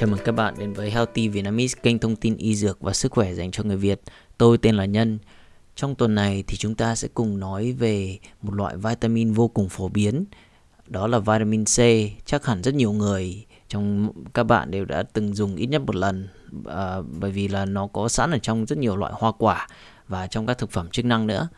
Chào mừng các bạn đến với Healthy Vietnamese, kênh thông tin y dược và sức khỏe dành cho người Việt. Tôi tên là Nhân. Trong tuần này thì chúng ta sẽ cùng nói về một loại vitamin vô cùng phổ biến, đó là vitamin C. Chắc hẳn rất nhiều người trong các bạn đều đã từng dùng ít nhất một lần à, bởi vì là nó có sẵn ở trong rất nhiều loại hoa quả và trong các thực phẩm chức năng nữa.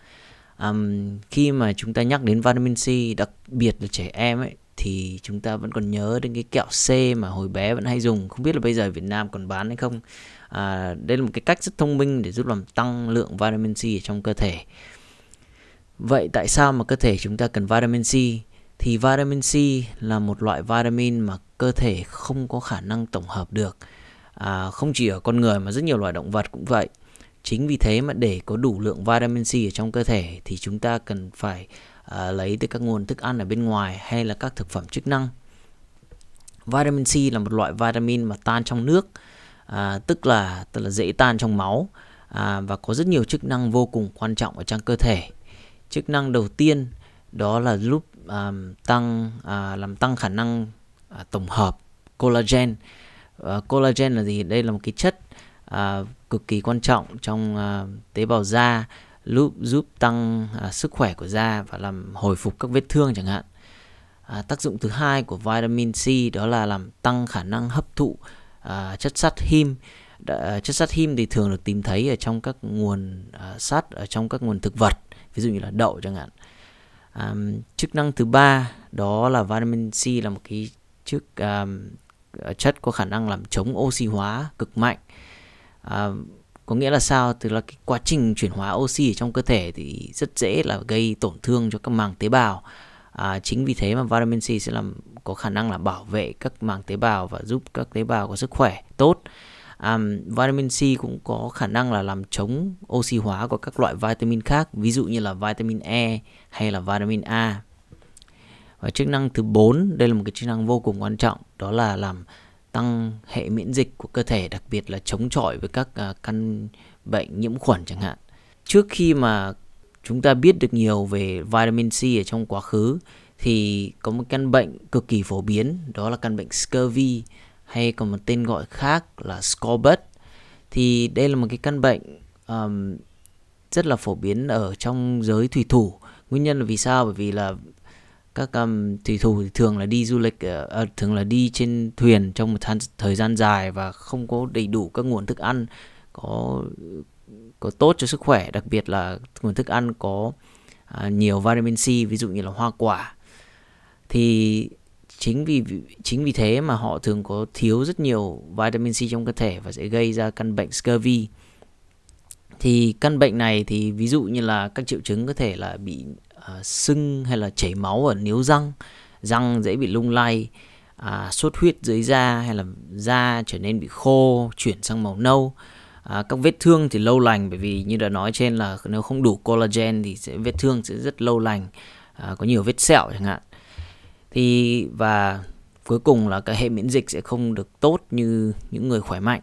Um, khi mà chúng ta nhắc đến vitamin C đặc biệt là trẻ em ấy thì chúng ta vẫn còn nhớ đến cái kẹo C mà hồi bé vẫn hay dùng không biết là bây giờ Việt Nam còn bán hay không à, đây là một cái cách rất thông minh để giúp làm tăng lượng vitamin C ở trong cơ thể vậy tại sao mà cơ thể chúng ta cần vitamin C thì vitamin C là một loại vitamin mà cơ thể không có khả năng tổng hợp được à, không chỉ ở con người mà rất nhiều loài động vật cũng vậy chính vì thế mà để có đủ lượng vitamin C ở trong cơ thể thì chúng ta cần phải à, lấy từ các nguồn thức ăn ở bên ngoài hay là các thực phẩm chức năng. Vitamin C là một loại vitamin mà tan trong nước, à, tức là tức là dễ tan trong máu à, và có rất nhiều chức năng vô cùng quan trọng ở trong cơ thể. Chức năng đầu tiên đó là giúp à, tăng à, làm tăng khả năng à, tổng hợp collagen. À, collagen là gì? Đây là một cái chất à, cực kỳ quan trọng trong à, tế bào da giúp giúp tăng à, sức khỏe của da và làm hồi phục các vết thương chẳng hạn. À, tác dụng thứ hai của vitamin C đó là làm tăng khả năng hấp thụ à, chất sắt him. Đã, à, chất sắt him thì thường được tìm thấy ở trong các nguồn à, sắt ở trong các nguồn thực vật, ví dụ như là đậu chẳng hạn. À, chức năng thứ ba đó là vitamin C là một cái chức à, chất có khả năng làm chống oxy hóa cực mạnh. À, có nghĩa là sao tức là cái quá trình chuyển hóa oxy ở trong cơ thể thì rất dễ là gây tổn thương cho các màng tế bào à, chính vì thế mà vitamin C sẽ làm có khả năng là bảo vệ các màng tế bào và giúp các tế bào có sức khỏe tốt um, vitamin C cũng có khả năng là làm chống oxy hóa của các loại vitamin khác ví dụ như là vitamin E hay là vitamin A và chức năng thứ 4 đây là một cái chức năng vô cùng quan trọng đó là làm tăng hệ miễn dịch của cơ thể đặc biệt là chống chọi với các à, căn bệnh nhiễm khuẩn chẳng hạn trước khi mà chúng ta biết được nhiều về vitamin C ở trong quá khứ thì có một căn bệnh cực kỳ phổ biến đó là căn bệnh scurvy hay còn một tên gọi khác là scorbut thì đây là một cái căn bệnh um, rất là phổ biến ở trong giới thủy thủ nguyên nhân là vì sao bởi vì là các um, thủy thủ thường là đi du lịch uh, thường là đi trên thuyền trong một th thời gian dài và không có đầy đủ các nguồn thức ăn có có tốt cho sức khỏe đặc biệt là nguồn thức ăn có uh, nhiều vitamin C ví dụ như là hoa quả thì chính vì chính vì thế mà họ thường có thiếu rất nhiều vitamin C trong cơ thể và sẽ gây ra căn bệnh scurvy thì căn bệnh này thì ví dụ như là các triệu chứng có thể là bị À, sưng hay là chảy máu ở níu răng răng dễ bị lung lay à, sốt huyết dưới da hay là da trở nên bị khô chuyển sang màu nâu à, các vết thương thì lâu lành bởi vì như đã nói trên là nếu không đủ collagen thì sẽ vết thương sẽ rất lâu lành à, có nhiều vết sẹo chẳng hạn thì và cuối cùng là cái hệ miễn dịch sẽ không được tốt như những người khỏe mạnh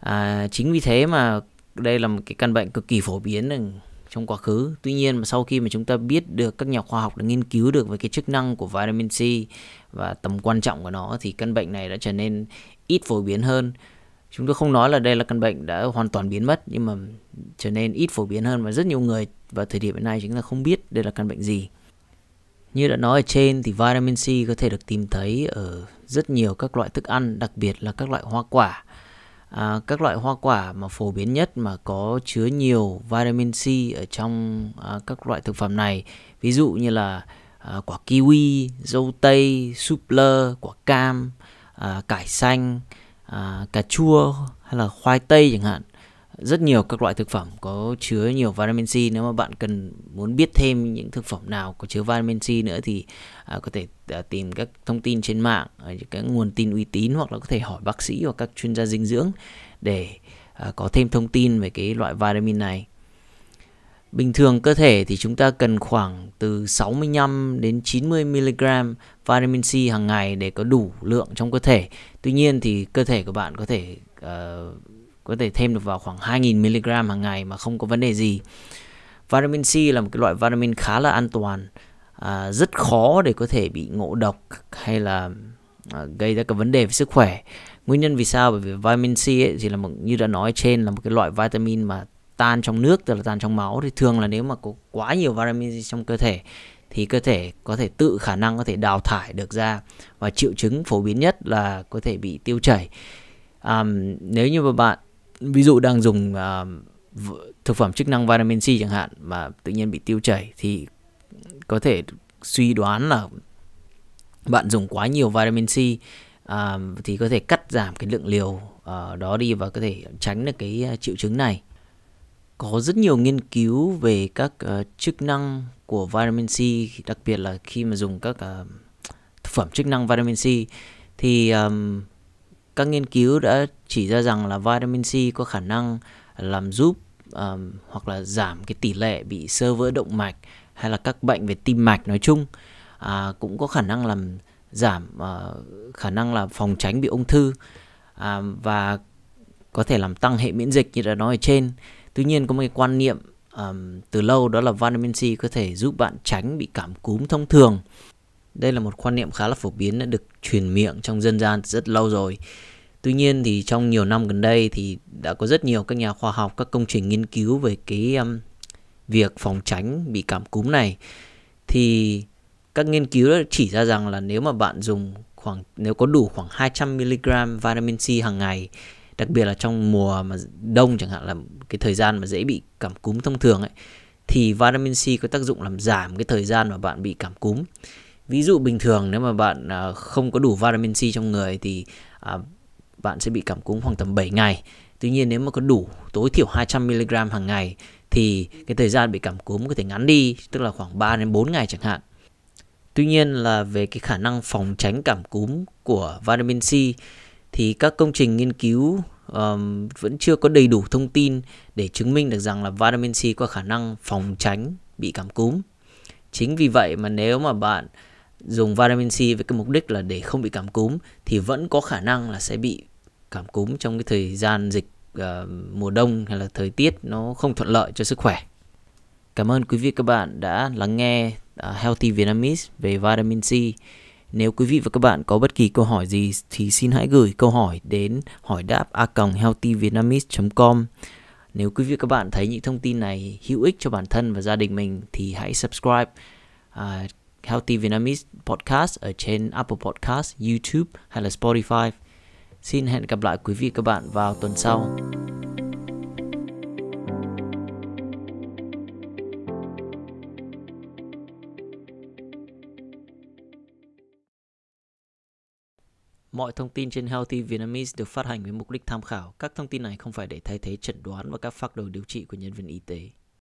à, chính vì thế mà đây là một cái căn bệnh cực kỳ phổ biến trong quá khứ. Tuy nhiên mà sau khi mà chúng ta biết được các nhà khoa học đã nghiên cứu được về cái chức năng của vitamin C và tầm quan trọng của nó thì căn bệnh này đã trở nên ít phổ biến hơn. Chúng tôi không nói là đây là căn bệnh đã hoàn toàn biến mất nhưng mà trở nên ít phổ biến hơn và rất nhiều người vào thời điểm hiện nay chúng ta không biết đây là căn bệnh gì. Như đã nói ở trên thì vitamin C có thể được tìm thấy ở rất nhiều các loại thức ăn, đặc biệt là các loại hoa quả à, các loại hoa quả mà phổ biến nhất mà có chứa nhiều vitamin C ở trong à, các loại thực phẩm này ví dụ như là à, quả kiwi, dâu tây, súp lơ, quả cam, à, cải xanh, à, cà chua hay là khoai tây chẳng hạn rất nhiều các loại thực phẩm có chứa nhiều vitamin C nếu mà bạn cần muốn biết thêm những thực phẩm nào có chứa vitamin C nữa thì à, có thể à, tìm các thông tin trên mạng à, các nguồn tin uy tín hoặc là có thể hỏi bác sĩ hoặc các chuyên gia dinh dưỡng để à, có thêm thông tin về cái loại vitamin này Bình thường cơ thể thì chúng ta cần khoảng từ 65 đến 90 mg vitamin C hàng ngày để có đủ lượng trong cơ thể. Tuy nhiên thì cơ thể của bạn có thể uh, có thể thêm được vào khoảng 2.000mg hàng ngày mà không có vấn đề gì vitamin C là một cái loại vitamin khá là an toàn à, rất khó để có thể bị ngộ độc hay là à, gây ra các vấn đề về sức khỏe nguyên nhân vì sao bởi vì vitamin C ấy, thì là một, như đã nói trên là một cái loại vitamin mà tan trong nước tức là tan trong máu thì thường là nếu mà có quá nhiều vitamin C trong cơ thể thì cơ thể có thể tự khả năng có thể đào thải được ra và triệu chứng phổ biến nhất là có thể bị tiêu chảy um, nếu như mà bạn ví dụ đang dùng uh, thực phẩm chức năng vitamin C chẳng hạn mà tự nhiên bị tiêu chảy thì có thể suy đoán là bạn dùng quá nhiều vitamin C à, thì có thể cắt giảm cái lượng liều à, đó đi và có thể tránh được cái à, triệu chứng này. Có rất nhiều nghiên cứu về các uh, chức năng của vitamin C, đặc biệt là khi mà dùng các uh, thực phẩm chức năng vitamin C thì um, các nghiên cứu đã chỉ ra rằng là vitamin C có khả năng làm giúp um, hoặc là giảm cái tỷ lệ bị sơ vỡ động mạch hay là các bệnh về tim mạch nói chung à, cũng có khả năng làm giảm uh, khả năng là phòng tránh bị ung thư à, và có thể làm tăng hệ miễn dịch như đã nói ở trên tuy nhiên có một cái quan niệm um, từ lâu đó là vitamin C có thể giúp bạn tránh bị cảm cúm thông thường đây là một quan niệm khá là phổ biến đã được truyền miệng trong dân gian rất lâu rồi. Tuy nhiên thì trong nhiều năm gần đây thì đã có rất nhiều các nhà khoa học, các công trình nghiên cứu về cái um, việc phòng tránh bị cảm cúm này thì các nghiên cứu đã chỉ ra rằng là nếu mà bạn dùng khoảng nếu có đủ khoảng 200 mg vitamin C hàng ngày, đặc biệt là trong mùa mà đông chẳng hạn là cái thời gian mà dễ bị cảm cúm thông thường ấy thì vitamin C có tác dụng làm giảm cái thời gian mà bạn bị cảm cúm ví dụ bình thường nếu mà bạn à, không có đủ vitamin C trong người thì à, bạn sẽ bị cảm cúm khoảng tầm 7 ngày tuy nhiên nếu mà có đủ tối thiểu 200 mg hàng ngày thì cái thời gian bị cảm cúm có thể ngắn đi tức là khoảng 3 đến 4 ngày chẳng hạn Tuy nhiên là về cái khả năng phòng tránh cảm cúm của vitamin C thì các công trình nghiên cứu um, vẫn chưa có đầy đủ thông tin để chứng minh được rằng là vitamin C có khả năng phòng tránh bị cảm cúm. Chính vì vậy mà nếu mà bạn dùng vitamin C với cái mục đích là để không bị cảm cúm thì vẫn có khả năng là sẽ bị cảm cúm trong cái thời gian dịch uh, mùa đông hay là thời tiết nó không thuận lợi cho sức khỏe. Cảm ơn quý vị các bạn đã lắng nghe uh, Healthy Vietnamese về vitamin C. Nếu quý vị và các bạn có bất kỳ câu hỏi gì thì xin hãy gửi câu hỏi đến hỏi đáp a healthyvietnamese.com. Nếu quý vị và các bạn thấy những thông tin này hữu ích cho bản thân và gia đình mình thì hãy subscribe. Uh, Healthy Vietnamese Podcast ở trên Apple Podcast, YouTube hay là Spotify. Xin hẹn gặp lại quý vị các bạn vào tuần sau. Mọi thông tin trên Healthy Vietnamese được phát hành với mục đích tham khảo. Các thông tin này không phải để thay thế chẩn đoán và các phác đồ điều trị của nhân viên y tế.